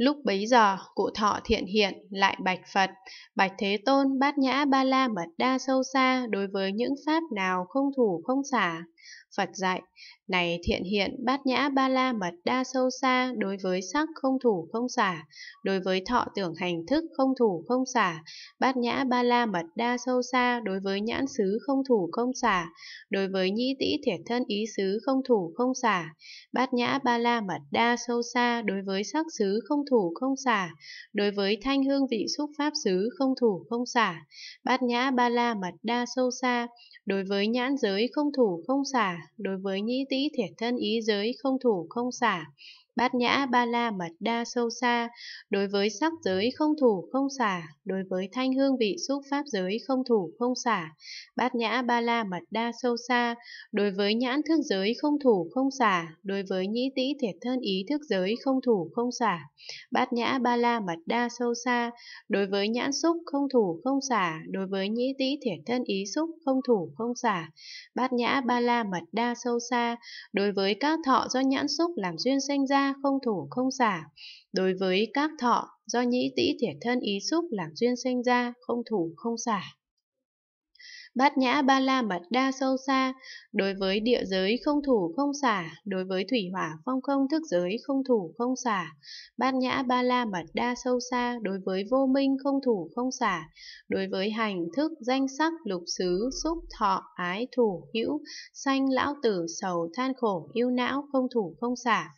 Lúc bấy giờ, cụ thọ thiện hiện lại bạch Phật, bạch Thế Tôn bát nhã ba la mật đa sâu xa đối với những pháp nào không thủ không xả. Phật dạy, này thiện hiện bát nhã ba la mật đa sâu xa đối với sắc không thủ không xả, đối với thọ tưởng hành thức không thủ không xả, bát nhã ba la mật đa sâu xa đối với nhãn xứ không thủ không xả, đối với nhĩ tĩ thiệt thân ý xứ không thủ không xả, bát nhã ba la mật đa sâu xa đối với sắc xứ không thủ không xả, đối với thanh hương vị xúc pháp xứ không thủ không xả, bát nhã ba la mật đa sâu xa, đối với nhãn giới không thủ không xả, đối với nhĩ tĩ thiệt thân ý giới không thủ không xả, bát nhã ba la mật đa sâu xa, đối với sắc giới không thủ không xả, đối với thanh hương vị xúc pháp giới không thủ không xả, bát nhã ba la mật đa sâu xa, đối với nhãn thức giới không thủ không xả, đối với nhĩ tĩ thiệt thân ý thức giới không thủ không xả, bát nhã ba la mật đa sâu xa, đối với nhãn xúc không thủ không xả, đối với nhĩ tĩ thiệt thân ý xúc không thủ không xả, bát nhã ba la mật đa sâu xa, đối với các thọ do nhãn xúc làm duyên sinh ra không thủ không xả Đối với các thọ do nhĩ tĩ thiệt thân ý xúc làm duyên sinh ra không thủ không xả bát nhã ba la mật đa sâu xa, đối với địa giới không thủ không xả, đối với thủy hỏa phong không thức giới không thủ không xả, bát nhã ba la mật đa sâu xa, đối với vô minh không thủ không xả, đối với hành thức danh sắc lục xứ xúc thọ ái thủ hữu, sanh lão tử sầu than khổ yêu não không thủ không xả,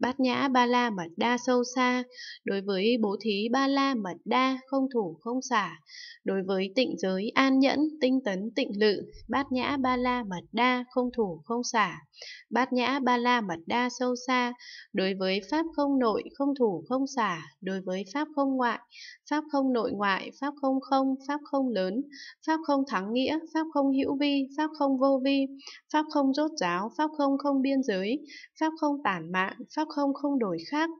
bát nhã ba la mật đa sâu xa, đối với bố thí ba la mật đa không thủ không xả, đối với tịnh giới an nhẫn tinh tấn trấn tịnh lự, bát nhã ba la mật đa không thủ không xả, bát nhã ba la mật đa sâu xa, đối với pháp không nội không thủ không xả, đối với pháp không ngoại, pháp không nội ngoại, pháp không không, pháp không lớn, pháp không thắng nghĩa, pháp không hữu vi, pháp không vô vi, pháp không rốt giáo, pháp không không biên giới, pháp không tản mạng, pháp không không đổi khác,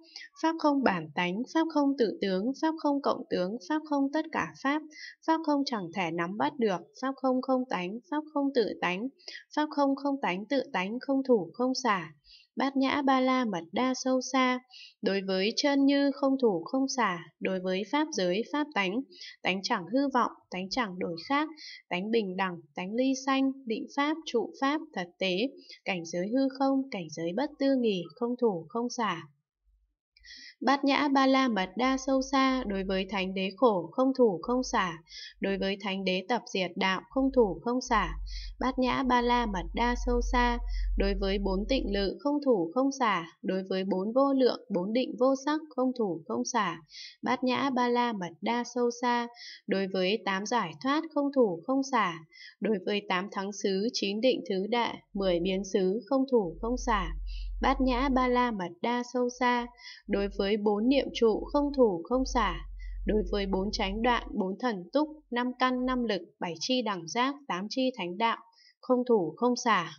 pháp không bản tánh, pháp không tự tướng, pháp không cộng tướng, pháp không tất cả pháp, pháp không chẳng thể nắm bắt được, pháp không không không tánh, pháp không tự tánh, pháp không không tánh tự tánh không thủ không xả, bát nhã ba la mật đa sâu xa, đối với chân như không thủ không xả, đối với pháp giới pháp tánh, tánh chẳng hư vọng, tánh chẳng đổi khác, tánh bình đẳng, tánh ly sanh, định pháp, trụ pháp, thật tế, cảnh giới hư không, cảnh giới bất tư nghỉ, không thủ không xả. Bát nhã ba la mật đa sâu xa, đối với thánh đế khổ không thủ không xả, đối với thánh đế tập diệt đạo không thủ không xả. Bát nhã ba la mật đa sâu xa, đối với bốn tịnh lự không thủ không xả, đối với bốn vô lượng, bốn định vô sắc không thủ không xả. Bát nhã ba la mật đa sâu xa, đối với tám giải thoát không thủ không xả, đối với tám thắng xứ chín định thứ đệ mười biến xứ không thủ không xả bát nhã ba la mật đa sâu xa, đối với bốn niệm trụ không thủ không xả, đối với bốn chánh đoạn, bốn thần túc, năm căn, năm lực, bảy chi đẳng giác, tám chi thánh đạo, không thủ không xả.